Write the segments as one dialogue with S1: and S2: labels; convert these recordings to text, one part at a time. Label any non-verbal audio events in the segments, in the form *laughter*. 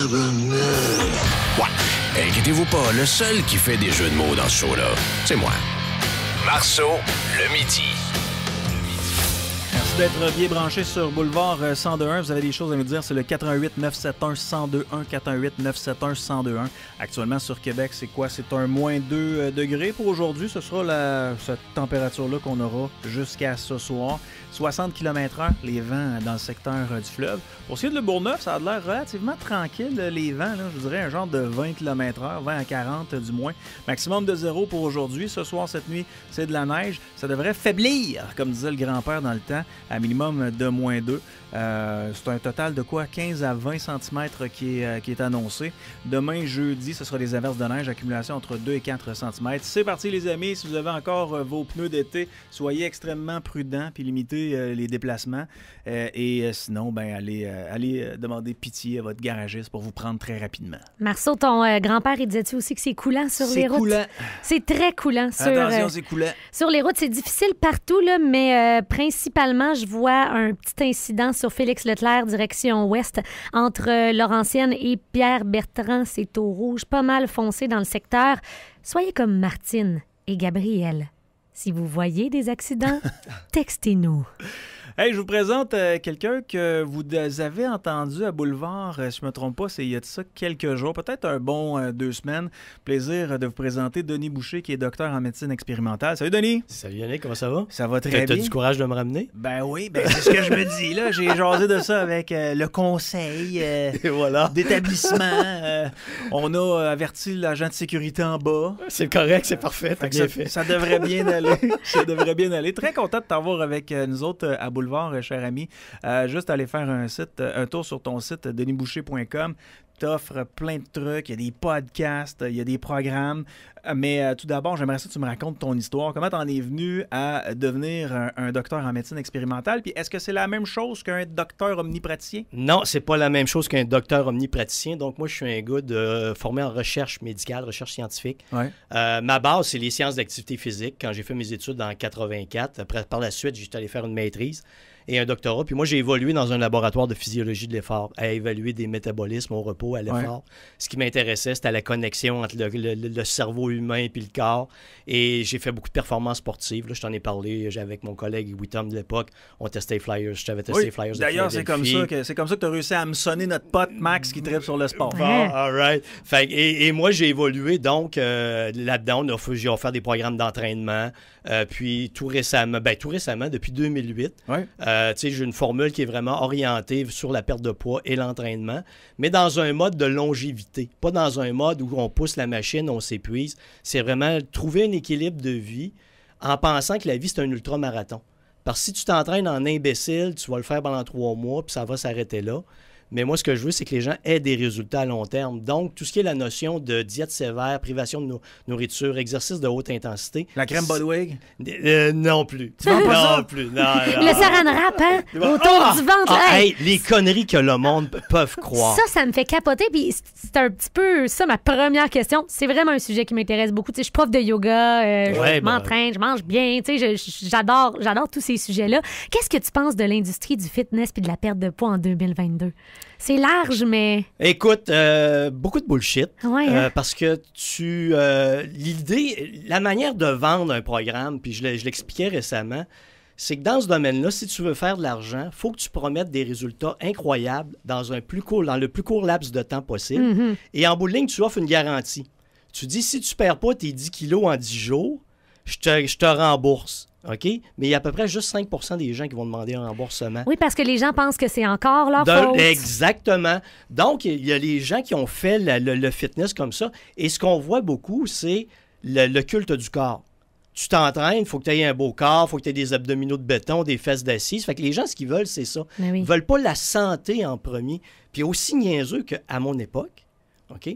S1: Ouais, inquiétez-vous pas, le seul qui fait des jeux de mots dans ce show-là, c'est moi. Marceau, le midi
S2: d'être bien branché sur Boulevard 1021. Euh, vous avez des choses à me dire, c'est le 88 971 1021 88 971 1021. Actuellement sur Québec, c'est quoi C'est un moins 2 euh, degrés pour aujourd'hui. Ce sera la, cette température-là qu'on aura jusqu'à ce soir. 60 km/h, les vents dans le secteur euh, du fleuve. Pour ce qui est de le Bourgneuf, ça a l'air relativement tranquille, les vents. je vous dirais un genre de 20 km/h, 20 à 40 du moins. Maximum de zéro pour aujourd'hui. Ce soir, cette nuit, c'est de la neige. Ça devrait faiblir, comme disait le grand-père dans le temps à minimum de moins 2. Euh, c'est un total de quoi 15 à 20 cm qui est, euh, qui est annoncé. Demain, jeudi, ce sera des averses de neige, accumulation entre 2 et 4 cm. C'est parti, les amis. Si vous avez encore euh, vos pneus d'été, soyez extrêmement prudents puis limitez les déplacements. et sinon, ben, allez, allez demander pitié à votre garagiste pour vous prendre très rapidement.
S3: Marceau, ton grand-père, il disait-tu aussi que c'est coulant sur les routes? C'est très coulant sur, Attention, c'est coulant. sur les routes. C'est difficile partout, là, mais principalement, je vois un petit incident sur Félix Leclerc, direction ouest, entre Laurentienne et Pierre-Bertrand. C'est au rouge, pas mal foncé dans le secteur. Soyez comme Martine et Gabriel. Si vous voyez des accidents, *laughs* textez-nous.
S2: Hey, je vous présente euh, quelqu'un que vous avez entendu à Boulevard, euh, si je ne me trompe pas, c'est il y a de ça quelques jours, peut-être un bon euh, deux semaines. Plaisir de vous présenter Denis Boucher, qui est docteur en médecine expérimentale. Salut Denis! Salut Yannick, comment ça va? Ça va très bien. Tu as du courage de me ramener? Ben oui, ben, c'est ce que je me dis là. J'ai jasé de ça avec le conseil *laughs* d'établissement. on a averti l'agent de sécurité en bas. C'est correct, c'est parfait,
S1: fait. Ça devrait bien aller.
S2: ça devrait bien aller. Très content de t'avoir avec nous autres à Boulevard. Boulevard, euh, cher ami, euh, juste aller faire un, site, euh, un tour sur ton site denisboucher.com t'offre plein de trucs, il y a des podcasts, il y a des programmes. Euh, mais euh, tout d'abord, j'aimerais ça que tu me racontes ton histoire. Comment tu en es venu à devenir un, docteur en médecine expérimentale? Puis est-ce que c'est la même chose qu'un docteur omnipraticien? Non,
S1: c'est pas la même chose qu'un docteur omnipraticien. Donc moi, je suis un gars de, formé en recherche médicale, recherche scientifique. Euh, ma base, c'est les sciences d'activité physique. Quand j'ai fait mes études en 84, après, par la suite, j'étais allé faire une maîtrise et un doctorat. Puis moi, j'ai évolué dans un laboratoire de physiologie de l'effort, à évaluer des métabolismes au repos, à l'effort. Ce qui m'intéressait, c'était la connexion entre le, cerveau humain et puis le corps. Et j'ai fait beaucoup de performances sportives. Là, je t'en ai parlé avec mon collègue Wittom de l'époque. On testait Flyers. Je t'avais testé Flyers. D'ailleurs, c'est comme ça
S2: que c'est comme ça que tu as réussi à me sonner notre pote Max qui tripe sur le sport. all
S1: right. et, moi, j'ai évolué donc euh, là-dedans. On a, j'ai offert des programmes d'entraînement. Euh, puis tout récemment, ben, tout récemment, depuis 2008, euh, j'ai une formule qui est vraiment orientée sur la perte de poids et l'entraînement, mais dans un mode de longévité, pas dans un mode où on pousse la machine, on s'épuise. C'est vraiment trouver un équilibre de vie en pensant que la vie, c'est un ultramarathon. Parce que si tu t'entraînes en imbécile, tu vas le faire pendant trois mois, puis ça va s'arrêter là. Mais moi, ce que je veux, c'est que les gens aient des résultats à long terme. Donc, tout ce qui est la notion de diète sévère, privation de nourriture, exercice de haute intensité. La crème Bodwig? Euh, non plus. non plus. *laughs* Le saran
S3: rap, hein? Autour ah! du ventre. Ah,
S1: les conneries que le monde peuvent croire. Ça,
S3: ça me fait capoter. Puis c'est un petit peu ça, ma première question. C'est vraiment un sujet qui m'intéresse beaucoup. Tu je suis prof de yoga, euh, je ben m'entraîne, je mange bien. Tu j'adore tous ces sujets-là. Qu'est-ce que tu penses de l'industrie du fitness et de la perte de poids en 2022? C'est large, mais.
S1: Écoute, euh, beaucoup de bullshit. Hein? Euh, parce que tu. Euh, l'idée, la manière de vendre un programme, puis je l'expliquais récemment, c'est que dans ce domaine-là, si tu veux faire de l'argent, faut que tu promettes des résultats incroyables dans, un plus court, dans le plus court laps de temps possible. Mm-hmm. Et en bowling, tu offres une garantie. Tu dis si tu perds pas tes 10 kilos en 10 jours, je te, je te rembourse. OK? Mais il y a à peu près juste 5 des gens qui vont demander un remboursement. Oui,
S3: parce que les gens pensent que c'est encore leur faute.
S1: Exactement. Donc, il y a les gens qui ont fait le, fitness comme ça. Et ce qu'on voit beaucoup, c'est le, culte du corps. Tu t'entraînes, il faut que tu aies un beau corps, il faut que tu aies des abdominaux de béton, des fesses d'assises. Fait que les gens, ce qu'ils veulent, c'est ça. Ben Ils ne veulent pas la santé en premier. Puis aussi niaiseux qu'à mon époque, OK?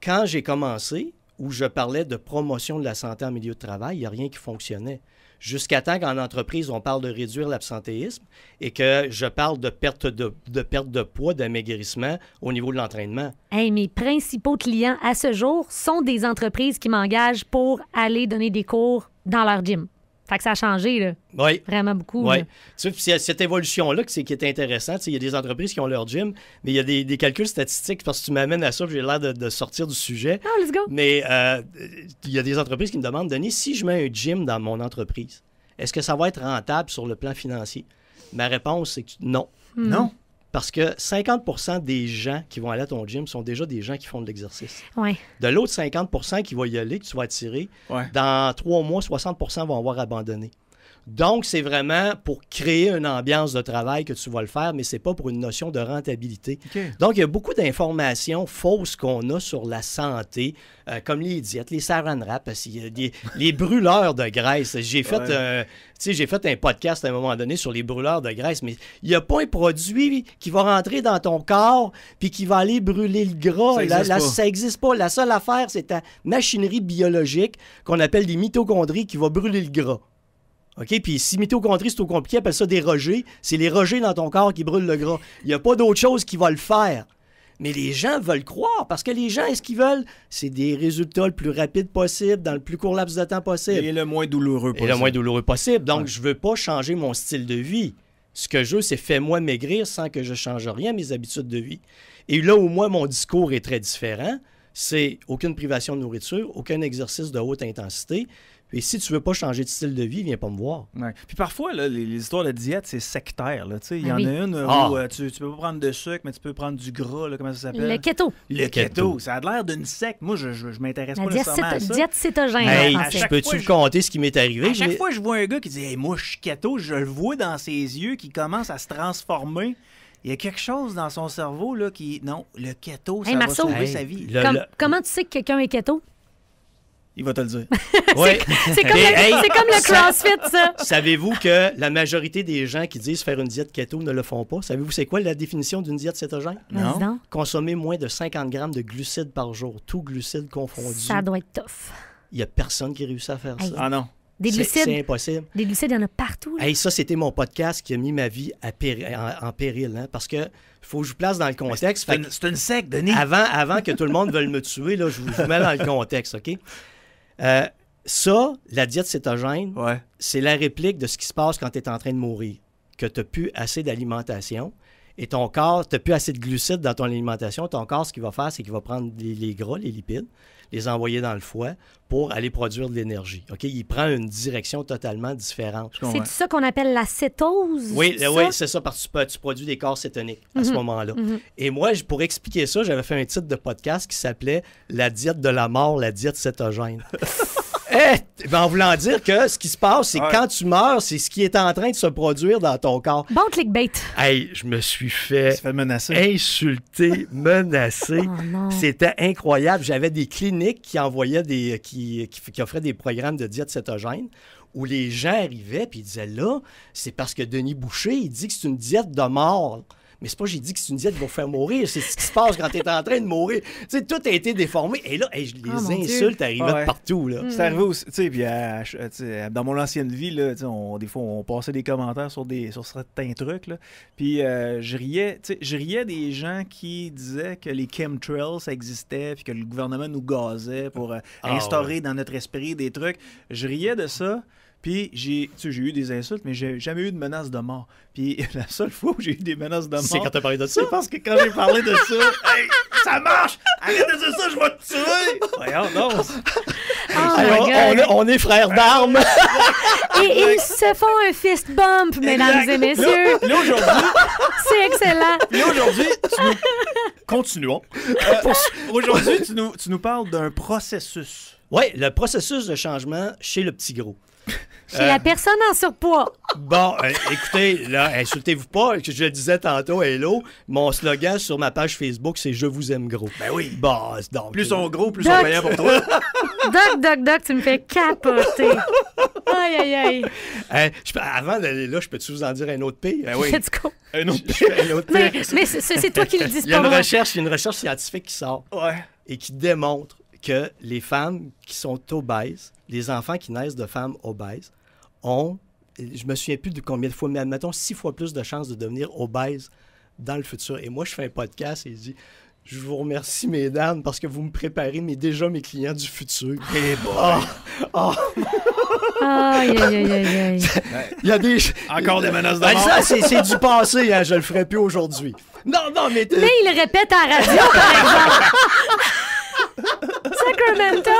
S1: Quand j'ai commencé, où je parlais de promotion de la santé en milieu de travail, il n'y a rien qui fonctionnait jusqu'à temps qu'en entreprise, on parle de réduire l'absentéisme et que je parle de perte de, perte de poids, d'amaigrissement au niveau de l'entraînement.
S3: et mes principaux clients à ce jour sont des entreprises qui m'engagent pour aller donner des cours dans leur gym. Fait que ça a changé, là. Vraiment beaucoup. Oui.
S1: C'est cette évolution-là qui est intéressante. Il y a des entreprises qui ont leur gym, mais il y a des, calculs statistiques. Parce que tu m'amènes à ça, j'ai l'air de, sortir du sujet. Ah, let's go. Mais euh, il y a des entreprises qui me demandent, Denis, si je mets un gym dans mon entreprise, est-ce que ça va être rentable sur le plan financier? Ma réponse, c'est que non. Non. Parce que 50 des gens qui vont aller à ton gym sont déjà des gens qui font de l'exercice. De l'autre 50 qui vont y aller, que tu vas attirer, dans trois mois, 60 vont avoir abandonné. Donc, c'est vraiment pour créer une ambiance de travail que tu vas le faire, mais c'est pas pour une notion de rentabilité. Donc, il y a beaucoup d'informations fausses qu'on a sur la santé, euh, comme les diètes, les saran wraps, *laughs* les, brûleurs de graisse. J'ai fait, euh, j'ai fait un podcast à un moment donné sur les brûleurs de graisse, mais il n'y a pas un produit qui va rentrer dans ton corps puis qui va aller brûler le gras. Ça n'existe pas. La seule affaire, c'est ta machinerie biologique qu'on appelle des mitochondries qui va brûler le gras. OK? Puis si mitochondrie, c'est au compliqué, appelle ça des rejets. C'est les rejets dans ton corps qui brûlent le gras. Il n'y a pas d'autre chose qui va le faire. Mais les gens veulent croire parce que les gens, ce qu'ils veulent? C'est des résultats le plus rapide possible, dans le plus court laps de temps possible. Et le moins douloureux possible. Et le moins douloureux possible. Donc, je veux pas changer mon style de vie. Ce que je veux, c'est fais-moi maigrir sans que je change rien à mes habitudes de vie. Et là où moi, mon discours est très différent, c'est aucune privation de nourriture, aucun exercice de haute intensité. Et si tu veux pas changer de style de vie, viens pas me voir.
S2: Puis parfois, les, histoires de diète, c'est sectaire. Il y ah en a une où ah. euh, tu, peux pas prendre de sucre, mais tu peux prendre du gras. comment ça s'appelle? Le keto. Le keto. Ça a l'air d'une secte. Moi, je, m'intéresse pas nécessairement à ça. diète cétogène. Hey, peux-tu compter ce qui m'est arrivé? À chaque fois, je vois un gars qui dit hey, moi, je suis keto », je le vois dans ses yeux qui commence à se transformer. Il y a quelque chose dans son cerveau là, qui... Non, le keto, ça va sauver sa vie.
S3: Comment tu sais que quelqu'un est keto?
S2: Il va te le dire. *laughs* C'est
S1: comme,
S3: le CrossFit, ça.
S1: Savez-vous que la majorité des gens qui disent faire une diète keto ne le font pas? Savez-vous c'est quoi la définition d'une diète cétogène? Non. Consommer moins de 50 grammes de glucides par jour, tout glucides confondus. Ça doit être tough. Il n'y a personne qui réussit à faire ça. Ah non. Des glucides. C'est impossible.
S3: Des glucides, il y en a partout. Et
S1: ça, c'était mon podcast qui a mis ma vie en, péril. Hein, parce que faut que je vous place dans le contexte. C'est une, sec, Denis. Avant, avant que tout le monde veuille me tuer, là, je vous, je vous mets dans le contexte, OK? Euh, ça, la diète cétogène, c'est la réplique de ce qui se passe quand tu es en train de mourir, que tu n'as plus assez d'alimentation et ton corps, tu n'as plus assez de glucides dans ton alimentation. Ton corps, ce qu'il va faire, c'est qu'il va prendre les, gras, les lipides, les envoyer dans le foie pour aller produire de l'énergie. OK? Il prend une direction totalement différente. C'est ça
S3: qu'on appelle la cétose? Oui, c'est
S1: ça, parce que tu, produis des corps cétoniques à ce mhm. moment-là. Mhm. Et moi, pour expliquer ça, j'avais fait un titre de podcast qui s'appelait La diète de la mort, la diète cétogène. *laughs* Eh, ben, en voulant dire que ce qui se passe, c'est quand tu meurs, c'est ce qui est en train de se produire dans ton corps. Bon clickbait. Hey, je me suis fait, insulté, menacé. insulter, *laughs* menacer. Oh, C'était incroyable. J'avais des cliniques qui envoyaient des. qui, offraient des programmes de diète cétogène où les gens arrivaient et disaient là, c'est parce que Denis Boucher, il dit que c'est une diète de mort. Mais c'est pas j'ai dit que c'est une diète qui va faire mourir, c'est ce qui se passe quand tu es en train de mourir. Tu tout a été déformé. Et là, les ah, insultes arrivaient partout. Là. C'est arrivé aussi,
S2: dans mon ancienne vie, des fois, on passait des commentaires sur, des, sur certains trucs, puis euh, je riais, je riais des gens qui disaient que les chemtrails, existaient, puis que le gouvernement nous gazait pour euh, ah, instaurer dans notre esprit des trucs. Je riais de ça. Puis j'ai, tu sais, j'ai eu des insultes, mais j'ai jamais eu de menaces de mort. Puis *laughs* la seule fois où j'ai eu des menaces de mort. C'est quand t'as parlé de ça? Je parce que quand j'ai parlé de ça, *laughs* ça marche!
S3: Arrête de dire ça, je vais te tuer! Voyons,
S2: non! Oh, oh on, est
S1: frères d'armes!
S3: *laughs* et ils se font un fist bump, mesdames et messieurs! Là, aujourd'hui. C'est excellent! Là, aujourd'hui, continuons. Euh, aujourd'hui,
S1: tu nous, tu nous parles d'un processus. Oui, le processus de changement chez le petit gros. J'ai la euh,
S3: personne en surpoids.
S1: Bon, euh, écoutez, là, insultez-vous pas. Je le disais tantôt, hello, mon slogan sur ma page Facebook, c'est Je vous aime gros. Ben oui. Bon, donc. Plus on euh, gros, plus on on bien pour toi.
S3: *laughs* doc, doc, doc, tu me fais capoter. Aïe, aïe,
S1: aïe. avant d'aller là, je peux-tu vous en dire un autre pays? Ben oui.
S3: Un autre pays. Mais, c'est toi qui le dis, Il y a une recherche,
S1: il y a une recherche scientifique qui sort. Et qui démontre que les femmes qui sont obèses, les enfants qui naissent de femmes obèses, ont, je me souviens plus de combien de fois, mais admettons, six fois plus de chances de devenir obèses dans le futur. Et moi, je fais un podcast et je dis, je vous remercie, mesdames, parce que vous me préparez mais déjà mes clients du futur. Et bon. Ah, ah. Il y a des.
S2: Encore des menaces de Ça,
S1: c'est du passé, je hein, je le ferai plus aujourd'hui.
S3: Non, non, mais. Mais il répète à radio, par exemple. *laughs* Sacramento.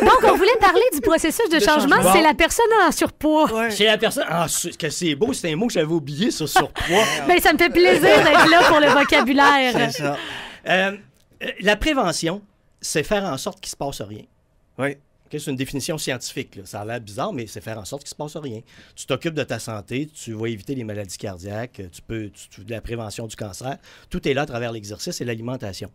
S3: Donc, on voulait parler du processus de, changement. C'est la personne en surpoids.
S1: C'est la personne. Ah, que c'est beau, c'est un mot que j'avais oublié sur surpoids. Mais *laughs* ben, ça me
S3: fait plaisir d'être là pour le vocabulaire.
S1: C'est ça. Euh, euh, la prévention, c'est faire en sorte qu'il se passe rien. Oui. c'est une définition scientifique. Ça a l'air bizarre, mais c'est faire en sorte qu'il se passe rien. Tu t'occupes de ta santé, tu vas éviter les maladies cardiaques, tu peux de la prévention du cancer. Tout est là à travers l'exercice et l'alimentation.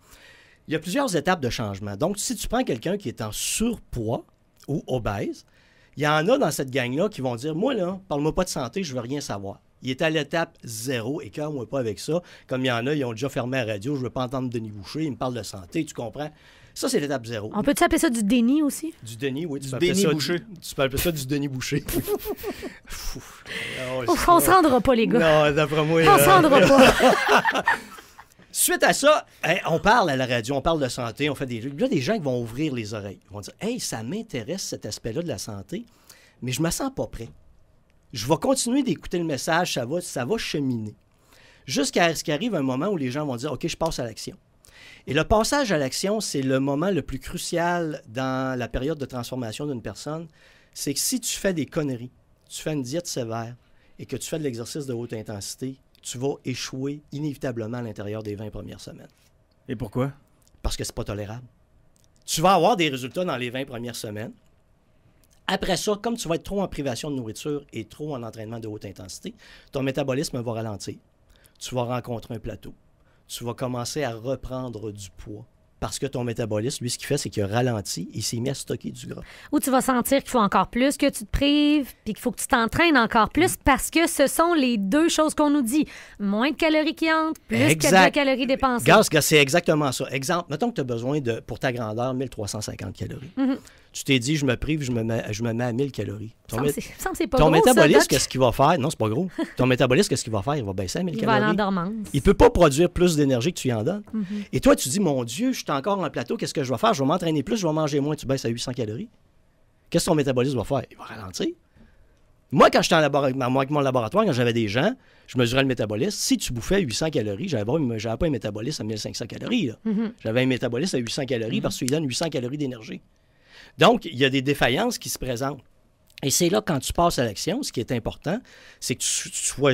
S1: Il y a plusieurs étapes de changement. Donc, si tu prends quelqu'un qui est en surpoids ou obèse, il y en a dans cette gang-là qui vont dire Moi, là, parle-moi pas de santé, je veux rien savoir. Il est à l'étape zéro, et quand moi pas avec ça, comme il y en a, ils ont déjà fermé la radio, je veux pas entendre Denis Boucher, il me parle de santé, tu comprends? Ça, c'est l'étape zéro. On peut-tu
S3: appeler ça du déni aussi?
S1: Du déni, oui. Tu du peux déni boucher. Tu, peux appeler ça du déni bouché. *laughs*
S3: on se rendra pas, les gars.
S1: Non, d'après moi. On se rendra euh, pas. *laughs* *laughs* Suite à ça, on parle à la radio, on parle de santé, on fait des Il y a des gens qui vont ouvrir les oreilles. Ils vont dire Hey, ça m'intéresse cet aspect-là de la santé, mais je me sens pas prêt. Je vais continuer d'écouter le message, ça va, ça va cheminer. Jusqu'à ce qu'arrive un moment où les gens vont dire OK, je passe à l'action. Et le passage à l'action, c'est le moment le plus crucial dans la période de transformation d'une personne. C'est que si tu fais des conneries, tu fais une diète sévère et que tu fais de l'exercice de haute intensité, tu vas échouer inévitablement à l'intérieur des 20 premières semaines. Et pourquoi? Parce que c'est pas tolérable. Tu vas avoir des résultats dans les 20 premières semaines. Après ça, comme tu vas être trop en privation de nourriture et trop en entraînement de haute intensité, ton métabolisme va ralentir. Tu vas rencontrer un plateau. Tu vas commencer à reprendre du poids parce que ton métabolisme, lui, ce qu'il fait, c'est qu'il ralentit, il s'est mis à stocker du gras.
S3: Ou tu vas sentir qu'il faut encore plus, que tu te prives, puis qu'il faut que tu t'entraînes encore plus, mm. parce que ce sont les deux choses qu'on nous dit. Moins de calories qui entrent, plus de calories dépensées.
S1: que c'est exactement ça. Exemple, mettons que tu as besoin de, pour ta grandeur, 1350 calories. Mm-hmm tu t'es dit, je me prive, je me mets, je me mets à 1000 calories.
S3: Ton, métabolisme, qu'est-ce
S1: qu'il va faire? Non, c'est pas gros. *laughs* ton métabolisme, qu'est-ce qu'il va faire? Il va baisser à 1000 il calories. Va à il peut pas produire plus d'énergie que tu y en donnes. Mhm. Et toi, tu dis, mon Dieu, je suis encore en plateau, qu'est-ce que je vais faire? Je vais m'entraîner plus, je vais manger moins, tu baisses à 800 calories. Qu'est-ce que ton métabolisme va faire? Il va ralentir. Moi, quand j'étais en labora... Moi, avec mon laboratoire, quand j'avais des gens, je mesurais le métabolisme. Si tu bouffais 800 calories, j'avais pas un métabolisme à 1500 calories. Mhm. J'avais un métabolisme à 800 calories mhm. parce qu'il donne 800 calories d'énergie. Donc, il y a des défaillances qui se présentent. Et c'est là, quand tu passes à l'action, ce qui est important, c'est que tu,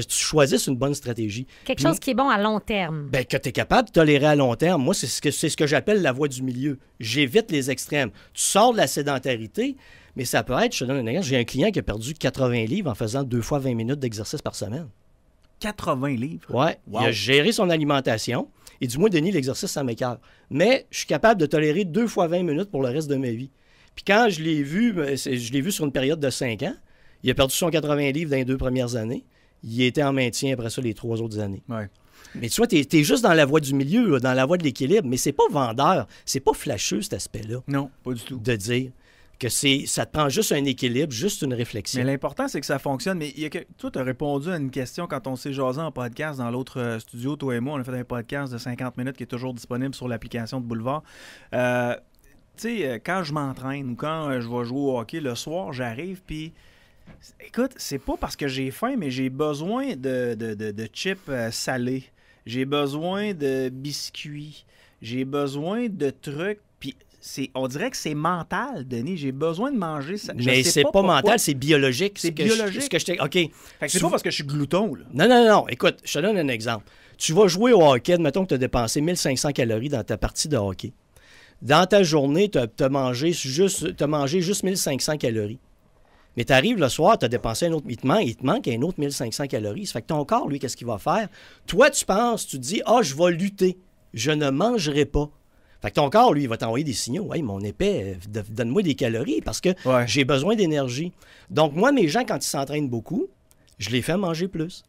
S1: choisisses une bonne stratégie. Quelque chose
S3: qui est bon à long terme.
S1: Ben, que tu es capable de tolérer à long terme. Moi, c'est ce que, ce que j'appelle la voie du milieu. J'évite les extrêmes. Tu sors de la sédentarité, mais ça peut être, je te donne un exemple, j'ai un client qui a perdu 80 livres en faisant deux fois 20 minutes d'exercice par semaine.
S2: 80 livres?
S1: Oui. Il a géré son alimentation. Et du moins, donné l'exercice, mes m'écarte. Mais je suis capable de tolérer deux fois 20 minutes pour le reste de ma vie. Puis quand je l'ai vu, ben, je l'ai vu sur une période de 5 ans. Il a perdu 180 livres dans les deux premières années. Il était en maintien après ça les trois autres années. Mais tu vois, tu es, juste dans la voie du milieu, dans la voie de l'équilibre, mais c'est pas vendeur, c'est pas flasheux cet aspect-là. Non, pas du tout. De dire que c'est ça te prend juste un équilibre, juste une réflexion. Mais
S2: l'important, c'est que ça fonctionne. Mais toi, tu as répondu à une question quand on s'est jasé en podcast dans l'autre euh, studio, toi et moi. On a fait un podcast de 50 minutes qui est toujours disponible sur l'application de Boulevard. Euh, tu sais, euh, quand je m'entraîne ou quand euh, je vais jouer au hockey le soir, j'arrive, puis. Écoute, c'est pas parce que j'ai faim, mais j'ai besoin de, de, de, chips euh, salés. J'ai besoin de biscuits. J'ai besoin de trucs. Puis on dirait que c'est mental, Denis. J'ai besoin de manger ça. mais c'est pas, mental, c'est
S1: biologique. C'est biologique. Je, ce que C'est pas parce que je suis glouton. Non, non, non. Écoute, je te donne un exemple. Tu vas jouer au hockey, mettons que tu as dépensé 1500 calories dans ta partie de hockey. Dans ta journée, tu as, mangé juste, juste 1500 calories. Mais tu arrives le soir, tu as dépensé un autre. Il te manque, il te manque un autre 1500 calories. Ça fait que ton corps, lui, qu'est-ce qu'il va faire? Toi, tu penses, tu dis, ah, oh, je vais lutter. Je ne mangerai pas. Fait que ton corps, lui, il va t'envoyer des signaux. Oui, mon épais, euh, donne-moi des calories parce que j'ai besoin d'énergie. Donc, moi, mes gens, quand ils s'entraînent beaucoup, je les fais manger plus.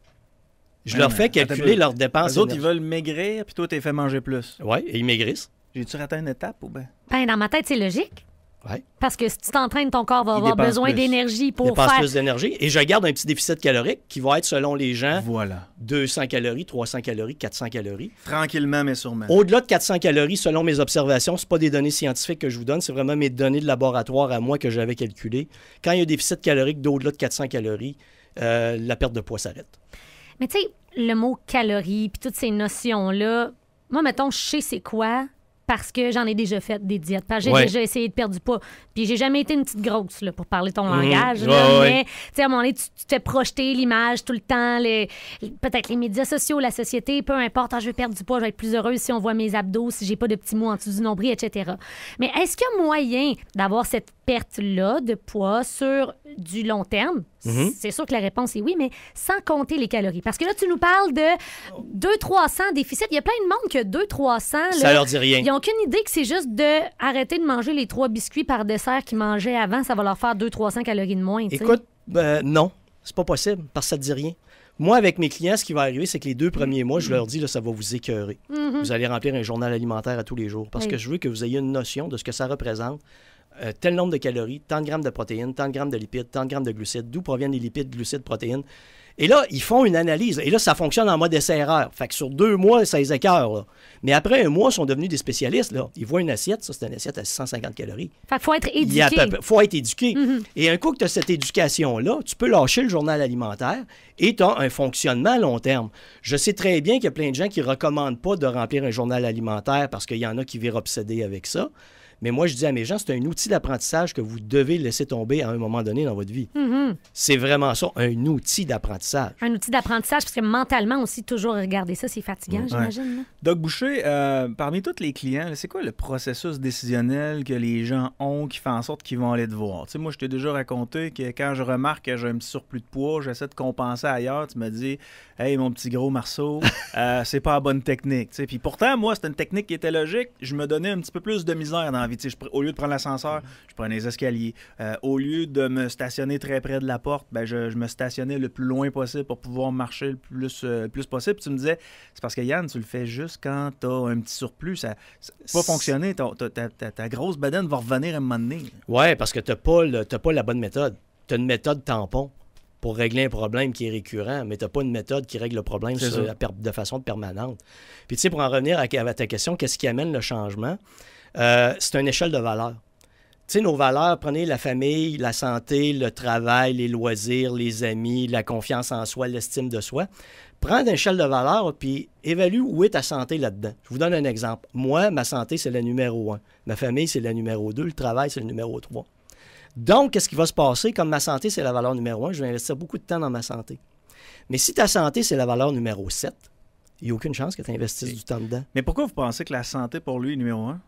S3: Je leur fais calculer leurs dépenses. Les autres, ils
S2: veulent maigrir, puis toi, tu les fais manger plus. Oui, et ils maigrissent. J'ai-tu raté une étape ou bien?
S3: Ben, dans ma tête, c'est logique. Ouais. Parce que si tu t'entraînes, ton corps va avoir besoin d'énergie pour Il faire... plus
S1: d'énergie. Et je garde un petit déficit calorique qui va être, selon les gens, voilà. 200 calories, 300 calories, 400 calories.
S2: Tranquillement, mais sûrement. Au-delà
S1: de 400 calories, selon mes observations, ce pas des données scientifiques que je vous donne, c'est vraiment mes données de laboratoire à moi que j'avais calculées. Quand il y a un déficit calorique d'au-delà de 400 calories, euh, la perte de poids s'arrête.
S3: Mais tu sais, le mot calorie, puis toutes ces notions-là, moi, mettons, je sais c'est quoi, parce que j'en ai déjà fait des diètes, j'ai déjà essayé de perdre du poids. Puis j'ai jamais été une petite grosse, là, pour parler ton mhm. langage. Mais, tu sais, à un moment donné, tu, te t'es projeté l'image tout le temps, peut-être les médias sociaux, la société, peu importe. Ah, je vais perdre du poids, je vais être plus heureuse si on voit mes abdos, si j'ai pas de petits mots en dessous du nombril, etc. Mais est-ce qu'il y a moyen d'avoir cette perte-là de poids sur du long terme, mhm. c'est sûr que la réponse est oui, mais sans compter les calories. Parce que là, tu nous parles de 2-300 déficits. Il y a plein de monde qui a 2-300. Ça leur dit rien. Ils n'ont aucune idée que c'est juste de arrêter de manger les trois biscuits par dessert qu'ils mangeaient avant. Ça va leur faire 2-300 calories de moins. Écoute,
S1: ben, non, c'est pas possible parce que ça te dit rien. Moi, avec mes clients, ce qui va arriver, c'est que les deux premiers mois, je leur dis, là, ça va vous écœurer. Mhm. Vous allez remplir un journal alimentaire à tous les jours parce que je veux que vous ayez une notion de ce que ça représente euh, tel nombre de calories, tant de grammes de protéines, tant de grammes de lipides, tant de grammes de glucides, d'où proviennent les lipides, glucides, protéines. Et là, ils font une analyse. Et là, ça fonctionne en mode essai-erreur. Fait que sur deux mois, ça les écœure. Mais après un mois, ils sont devenus des spécialistes. Là. Ils voient une assiette. Ça, c'est une assiette à 650 calories.
S3: Fait faut être éduqué. Il
S1: faut être éduqué. Et un coup que tu as cette éducation-là, tu peux lâcher le journal alimentaire et tu as un fonctionnement à long terme. Je sais très bien qu'il y a plein de gens qui ne recommandent pas de remplir un journal alimentaire parce qu'il y en a qui viennent obsédés avec ça. Mais moi, je dis à mes gens, c'est un outil d'apprentissage que vous devez laisser tomber à un moment donné dans votre vie. Mm-hmm. C'est vraiment ça, un outil d'apprentissage.
S3: Un outil d'apprentissage, parce que mentalement aussi, toujours regarder ça, c'est fatigant, j'imagine.
S2: Doc Boucher, euh, parmi tous les clients, c'est quoi le processus décisionnel que les gens ont qui fait en sorte qu'ils vont aller te voir? moi, je t'ai déjà raconté que quand je remarque que j'ai un petit surplus de poids, j'essaie de compenser ailleurs, tu me dis, hey, mon petit gros marceau, *laughs* euh, c'est pas la bonne technique. Puis pourtant, moi, c'était une technique qui était logique. Je me donnais un petit peu plus de misère dans au lieu de prendre l'ascenseur, je prenais les escaliers. Euh, au lieu de me stationner très près de la porte, ben, je, me stationnais le plus loin possible pour pouvoir marcher le plus, euh, possible. tu me disais, c'est parce que Yann, tu le fais juste quand tu as un petit surplus. Ça va pas fonctionner. Ta, grosse badane va revenir à un moment donné. Oui, parce que tu n'as pas, pas la bonne
S1: méthode. Tu as une méthode tampon pour régler un problème qui est récurrent, mais tu n'as pas une méthode qui règle le problème de façon permanente. Puis tu sais, pour en revenir à ta question, qu'est-ce qui amène le changement? Euh, c'est une échelle de valeurs. Tu sais, nos valeurs, prenez la famille, la santé, le travail, les loisirs, les amis, la confiance en soi, l'estime de soi. Prends une échelle de valeurs, puis évalue où est ta santé là-dedans. Je vous donne un exemple. Moi, ma santé, c'est le numéro un. Ma famille, c'est le numéro deux. Le travail, c'est le numéro trois. Donc, qu'est-ce qui va se passer? Comme ma santé, c'est la valeur numéro un, je vais investir beaucoup de temps dans ma santé. Mais si ta santé, c'est la valeur numéro 7, il n'y a aucune chance que tu investisses du temps dedans. Mais pourquoi vous pensez que la santé, pour lui, est numéro un?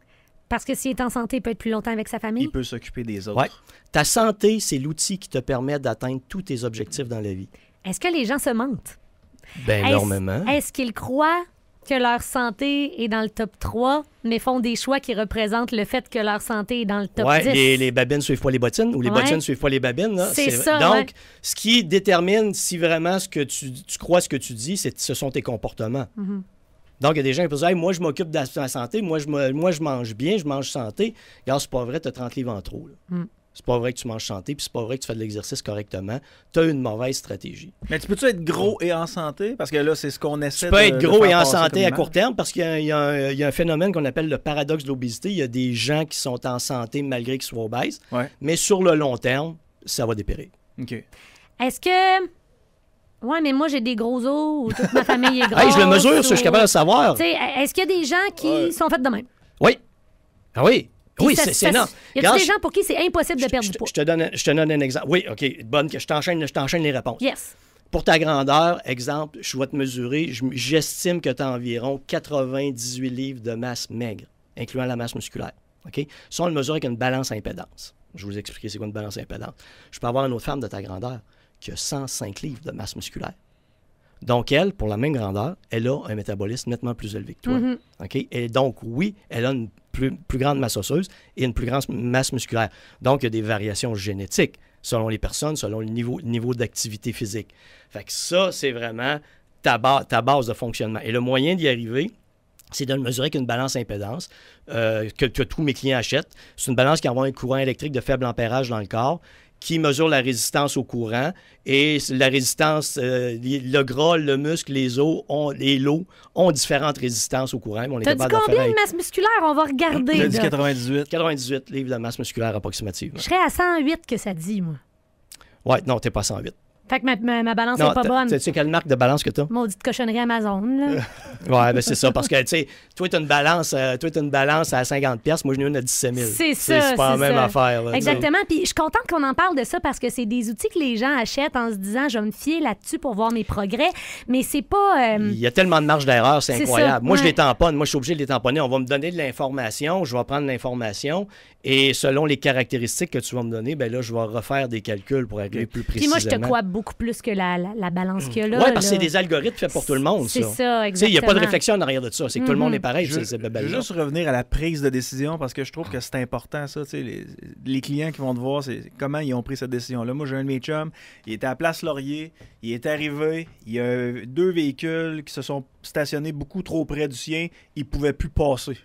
S3: Parce que s'il est en santé, il peut être plus longtemps avec sa famille.
S1: Il peut s'occuper des autres. Ta santé, c'est l'outil qui te permet d'atteindre tous tes objectifs dans la vie.
S3: Est-ce que les gens se mentent?
S1: Ben, est
S3: Est-ce qu'ils croient que leur santé est dans le top 3, mais font des choix qui représentent le fait que leur santé est dans le top ouais, 10.
S1: Les, babines suivent pas les bottines ou les bottines suivent pas les babines. C'est ça. Donc, ce qui détermine si vraiment ce que tu, crois, ce que tu dis, c'est ce sont tes comportements. Mm-hmm. Donc, il y a des gens qui peuvent Moi, je m'occupe de la santé, moi je, mange bien, je mange santé. Regarde, c'est pas vrai, tu as 30 livres en trop. Mm. C'est pas vrai que tu manges santé, puis c'est pas vrai que tu fais de l'exercice correctement. Tu as une mauvaise stratégie.
S2: Mais tu peux-tu être gros et en santé? Parce que là, c'est ce qu'on essaie de Tu peux être gros et en santé à court
S1: terme parce qu'il y, a un phénomène qu'on appelle le paradoxe de l'obésité. Il y a des gens qui sont en santé malgré qu'ils soient obèses. Mais sur le long terme, ça va dépérir. OK.
S3: Est-ce que Ouais, mais moi, j'ai des gros os toute ma famille est grosse. *laughs* je le mesure, je suis capable de savoir. est-ce qu'il y a des gens qui sont faits de même?
S1: Oui. Ah oui. oui, c'est, non. Il y a des gens
S3: pour qui c'est impossible de perdre du poids. Je
S1: te, donne, un exemple. Oui, OK, bonne. Je t'enchaîne, je t'enchaîne les réponses. Yes. Pour ta grandeur, exemple, je vais te mesurer, j'estime que tu as environ 98 livres de masse maigre, incluant la masse musculaire. OK? Ça, on le mesure avec une balance impédance. Je vous expliquer c'est quoi une balance impédance. Je peux avoir une autre femme de ta grandeur que 105 livres de masse musculaire. Donc, elle, pour la même grandeur, elle a un métabolisme nettement plus élevé que toi. Mm-hmm. Et donc, oui, elle a une plus, grande masse osseuse et une plus grande masse musculaire. Donc, il y a des variations génétiques selon les personnes, selon le niveau, niveau d'activité physique. Fait ça, c'est vraiment ta, base de fonctionnement. Et le moyen d'y arriver, c'est de le mesurer qu'une balance impédance euh, que, que, tous mes clients achètent. C'est une balance qui envoie un courant électrique de faible ampérage dans le corps qui mesure la résistance au courant et la résistance, euh, le gras, le muscle, les os ont, et l'eau ont différentes résistances au courant. T'as dit combien de, masse
S3: musculaire? On va regarder. T'as dit
S1: 98. 98 livres de masse musculaire approximative. Je serais
S3: à 108 que ça dit, moi.
S1: Ouais, non, t'es pas à 108.
S3: Fait que ma, balance n'est pas bonne. Tu sais
S1: quelle marque de balance que t'as? Maudite
S3: cochonnerie Amazon. Là. *laughs* ouais,
S1: mais ben, c'est ça. Parce que, tu sais, toi, t'as une balance, euh, as une balance à 50 pièces, moi, je n'ai une à 17 000. C'est ça. C'est pas la même affaire. Exactement.
S3: Puis je suis contente qu'on en parle de ça parce que c'est des outils que les gens achètent en se disant, je vais me fier là-dessus pour voir mes progrès. Mais c'est pas. Euh, Il
S1: y a tellement de marge d'erreur, c'est incroyable. moi, je les tamponne. Moi, je suis obligé de les tamponner. On va me donner de l'information. Je vais prendre l'information. Et selon les caractéristiques que tu vas me donner, ben là, je vais refaire des calculs pour être plus précis Puis moi, je te crois
S3: beaucoup plus que la, la, balance mm. qu'il y a là. Oui, parce que c'est
S1: des algorithmes faits pour tout le monde. C'est ça, Tu exactement. Il n'y a pas de réflexion en arrière de ça. C'est que tout le monde mm-hmm. est pareil. Je, veux juste
S2: revenir à la prise de décision parce que je trouve que c'est important, ça. Les, les, clients qui vont te voir, c'est comment ils ont pris cette décision-là. Moi, j'ai un de mes chums, il était à Place Laurier, il est arrivé, il y a deux véhicules qui se sont stationnés beaucoup trop près du sien, il ne pouvait plus passer.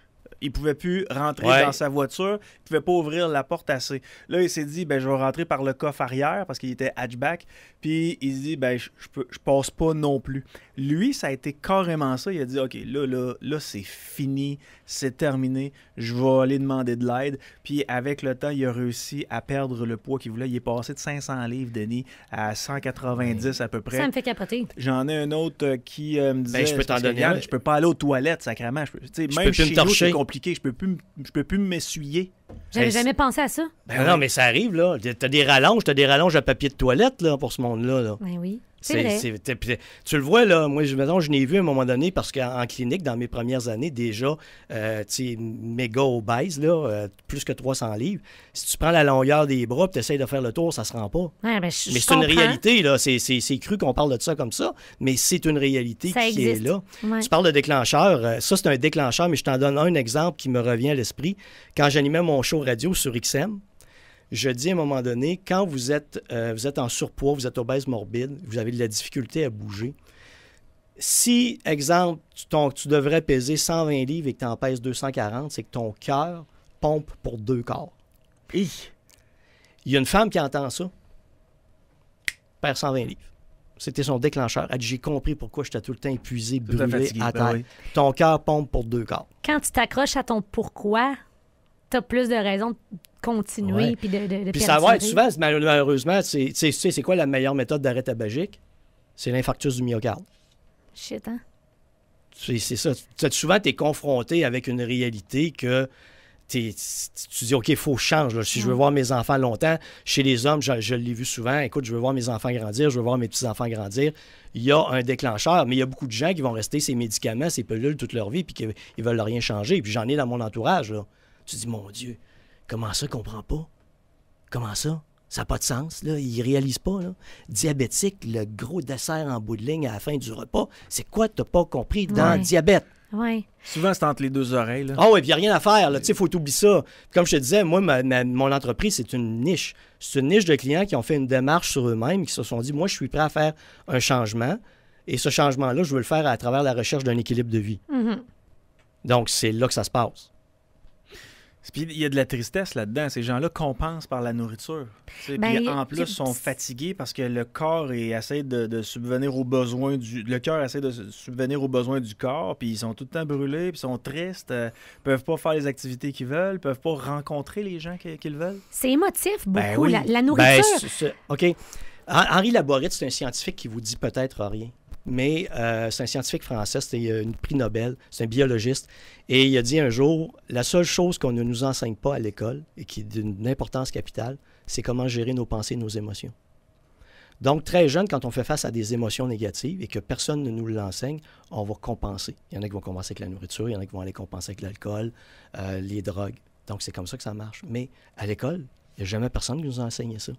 S2: Il pouvait plus rentrer dans sa voiture. Il pouvait pas ouvrir la porte assez. Là, il s'est dit, ben, je vais rentrer par le coffre arrière parce qu'il était hatchback. Puis il s'est dit, ben, je, je, passe pas non plus. Lui, ça a été carrément ça. Il a dit, OK, là, là, là, c'est fini. C'est terminé. Je vais aller demander de l'aide. Puis avec le temps, il a réussi à perdre le poids qu'il voulait. Il est passé de 500 livres, Denis, à 190 à peu près. Ça me fait capoter. J'en ai un autre qui me disait, je peux peux pas aller aux toilettes, sacrément. Je peux, même chez nous, compliqué. Je peux plus, je peux plus m'essuyer. J'avais jamais
S3: pensé à ça. Ben non, mais
S2: ça arrive, là. as des rallonges,
S1: t'as des rallonges à papier de toilette, là, pour ce monde-là.
S3: Ben oui. C'est
S1: tu le vois, là, moi, je, je n'ai vu à un moment donné, parce qu'en clinique, dans mes premières années, déjà, euh, tu sais, méga obèse, là, euh, plus que 300 livres. Si tu prends la longueur des bras et tu de faire le tour, ça se rend pas.
S3: Ben, mais c'est une réalité,
S1: là. C'est cru qu'on parle de ça comme ça, mais c'est une réalité
S3: qui est là. Tu
S1: parles de déclencheur. Euh, ça, c'est un déclencheur, mais je t'en donne un exemple qui me revient à l'esprit. Quand j'animais mon show radio sur XM, je dis à un moment donné, quand vous êtes, euh, vous êtes en surpoids, vous êtes obèse morbide, vous avez de la difficulté à bouger, si, exemple, tu, devrais peser 120 livres et que tu en pèses 240, c'est que ton cœur pompe pour deux corps. Il y a une femme qui entend ça, perd 120 livres. C'était son déclencheur. J'ai compris pourquoi je j'étais tout le temps épuisé, brûlé, à ben Ton cœur pompe pour deux corps.
S3: Quand tu t'accroches à ton pourquoi, t'as plus de raisons de continuer. Puis, de, de, puis ça va être souvent,
S1: malheureusement, tu sais, c'est quoi la meilleure méthode d'arrêt tabagique? C'est l'infarctus du myocarde. Shit, hein? C'est ça. Souvent, tu es confronté avec une réalité que tu dis, OK, il faut que change. Si je veux voir mes enfants longtemps, chez les hommes, je, l'ai vu souvent, écoute, je veux voir mes enfants grandir, je veux voir mes petits-enfants grandir. Il y a un déclencheur, mais il y a beaucoup de gens qui vont rester ces médicaments, ces pelules toute leur vie, puis qu'ils ne veulent rien changer. Puis j'en ai dans mon entourage. Là. Tu dis, mon Dieu, comment ça, il comprend pas? Comment ça? Ça n'a pas de sens, là. Il réalise pas, là. Diabétique, le gros dessert en bout de ligne à la fin du repas,
S2: c'est quoi Tu n'as pas compris dans le diabète? Souvent, c'est entre les deux oreilles. Là.
S3: Ah
S1: il n'y a rien à faire. là, Tu sais, il faut oublier ça. Comme je te disais, moi, mon entreprise, c'est une niche. C'est une niche de clients qui ont fait une démarche sur eux-mêmes, qui se sont dit, moi, je suis prêt à faire un changement. Et ce changement-là, je veux le faire à travers la recherche d'un équilibre de vie. Mm-hmm. Donc, c'est là que ça se passe
S2: il y a de la tristesse là-dedans. Ces gens-là compensent par la nourriture. Puis ben, en plus, ils sont fatigués parce que le corps essaie de, subvenir aux besoins du. Le cœur essaie de subvenir aux besoins du corps. Puis ils sont tout le temps brûlés, puis ils sont tristes, ne euh, peuvent pas faire les activités qu'ils veulent, peuvent pas rencontrer les gens qu'ils veulent.
S3: C'est émotif, beaucoup, ben la, ben, nourriture.
S1: OK. Henri Laborit, c'est un scientifique qui vous dit peut-être rien mais euh, c'est un scientifique français, c'est une prix Nobel, c'est un biologiste, et il a dit un jour, la seule chose qu'on ne nous enseigne pas à l'école, et qui est d'une importance capitale, c'est comment gérer nos pensées et nos émotions. Donc, très jeune, quand on fait face à des émotions négatives et que personne ne nous l'enseigne, on va compenser. Il y en a qui vont compenser avec la nourriture, il y en a qui vont aller compenser avec l'alcool, euh, les drogues. Donc, c'est comme ça que ça marche. Mais à l'école, il n'y a jamais personne qui nous enseigne ça.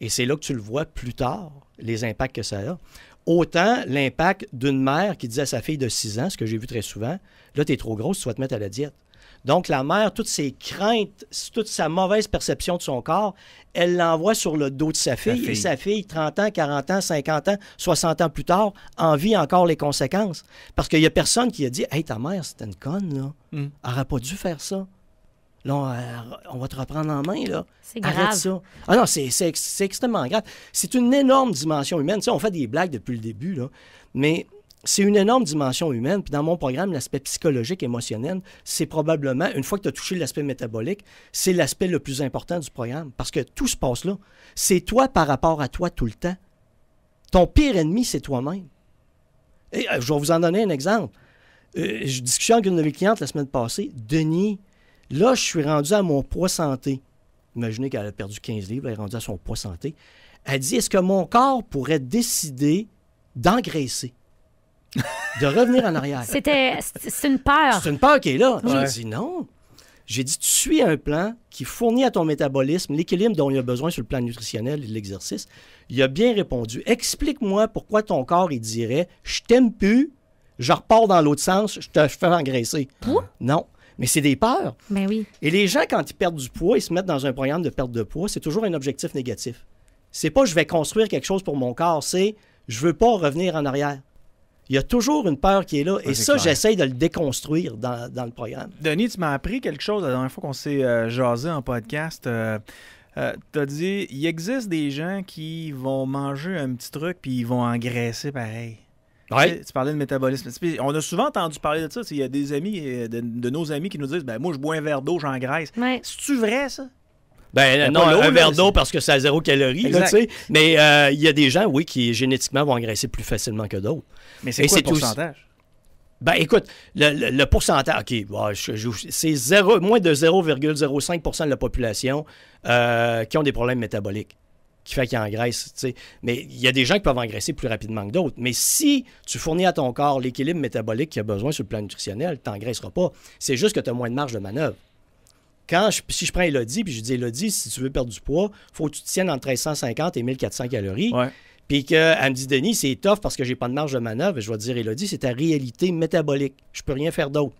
S1: Et c'est là que tu le vois plus tard, les impacts que ça a. Autant l'impact d'une mère qui disait à sa fille de 6 ans, ce que j'ai vu très souvent, là, tu es trop grosse, tu vas te mettre à la diète. Donc, la mère, toutes ses craintes, toute sa mauvaise perception de son corps, elle l'envoie sur le dos de sa fille, Et sa fille, 30 ans, 40 ans, 50 ans, 60 ans plus tard, en vit encore les conséquences. Parce qu'il n'y a personne qui a dit Hey, ta mère, c'était une conne, là. Hmm. Elle n'aurait pas dû faire ça là, euh, on, va te reprendre en main, là. C'est grave. Arrête ça. Ah non, c'est, extrêmement grave. C'est une énorme dimension humaine. Tu sais, on fait des blagues depuis le début, là. Mais c'est une énorme dimension humaine. Puis dans mon programme, l'aspect psychologique, émotionnel, c'est probablement, une fois que tu as touché l'aspect métabolique, c'est l'aspect le plus important du programme. Parce que tout se passe là. C'est toi par rapport à toi tout le temps. Ton pire ennemi, c'est toi-même. Et, euh, je vais vous en donner un exemple. Euh, je discutais avec une de mes clientes la semaine passée. Denis, Là, je suis rendu à mon poids santé. Imaginez qu'elle a perdu 15 livres, elle est rendue à son poids santé. Elle dit Est-ce que mon corps pourrait décider d'engraisser *laughs* De revenir en arrière C'était,
S3: C'est une peur.
S1: C'est une peur qui est là. J'ai dit Non. J'ai dit Tu suis un plan qui fournit à ton métabolisme l'équilibre dont il a besoin sur le plan nutritionnel et de l'exercice. Il a bien répondu Explique-moi pourquoi ton corps, il dirait Je t'aime plus, je repars dans l'autre sens, je te fais engraisser. Pourquoi? Non. Mais c'est des peurs. mais ben oui. Et les gens, quand ils perdent du poids, ils se mettent dans un programme de perte de poids, c'est toujours un objectif négatif. C'est pas je vais construire quelque chose pour mon corps, c'est je veux pas revenir en arrière. Il y a toujours une peur qui est là. et ça, j'essaye de le déconstruire dans, le programme.
S2: Denis, tu m'as appris quelque chose la dernière fois qu'on s'est euh, jasé en podcast. Euh... euh as dit, il existe des gens qui vont manger un petit truc puis ils vont engraisser pareil. Tu, parlais de métabolisme. On a souvent entendu parler de ça. Il y a des amis, euh, de, nos amis qui nous disent ben, Moi, je bois un verre d'eau, j'engraisse. Mais. C'est-tu vrai, ça
S1: ben non, un verre d'eau parce que c'est à zéro calorie, Mais euh, il y a des gens, oui, qui génétiquement vont engraisser plus facilement que d'autres. Mais c'est quoi le pourcentage? Ben écoute, le, pourcentage, OK, c'est moins de 0,05 de la population euh, qui ont des problèmes métaboliques qui fait qu'il engraisse. Mais il y a des gens qui peuvent engraisser plus rapidement que d'autres. Mais si tu fournis à ton corps l'équilibre métabolique qu'il a besoin sur le plan nutritionnel, tu n'engraisseras pas. C'est juste que tu as moins de marge de manœuvre. Quand si je prends Elodie, puis je dis Elodie, si tu veux perdre du poids, faut que tu te tiennes entre 1350 et 1400 calories. Puis qu'elle me dit, Denis, c'est tough parce que j'ai pas de marge de manœuvre. Je vais te dire, Elodie, c'est ta réalité métabolique. Je peux rien faire d'autre.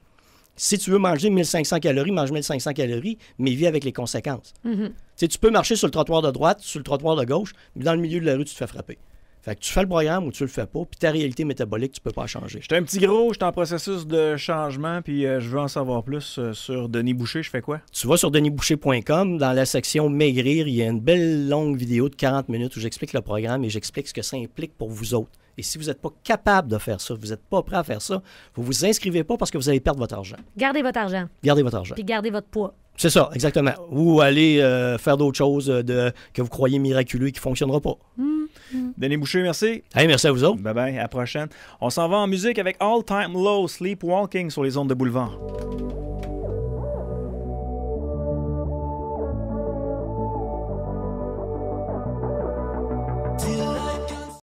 S1: Si tu veux manger 1500 calories, mange 1500 calories, mais vis avec les conséquences. Mhm. Tu peux marcher sur le trottoir de droite, sur le trottoir de gauche, mais dans le milieu de la rue, tu te fais frapper. Fait que tu fais le programme ou tu le fais pas, puis ta réalité métabolique, tu peux pas changer.
S2: J'étais un petit gros, j'étais en processus de changement, puis euh, je veux en savoir plus euh, sur Denis Boucher, je fais quoi?
S1: Tu vas sur denisboucher.com, dans la section Maigrir, il y a une belle longue vidéo de 40 minutes où j'explique le programme et j'explique ce que ça implique pour vous autres. Et si vous n'êtes pas capable de faire ça, vous n'êtes pas prêt à faire ça, vous ne vous inscrivez pas parce que vous allez perdre votre argent.
S3: Gardez votre argent.
S1: Gardez votre argent. Puis
S3: gardez votre poids.
S1: C'est ça, exactement. Ou allez euh, faire d'autres choses euh, que vous croyez miraculeux qui
S2: ne fonctionnera pas.
S3: Hum, hum.
S2: Denis Boucher, merci. Hey, merci à vous autres. Bye-bye, à la prochaine. On s'en va en musique avec All Time Low Sleepwalking sur les ondes de boulevard.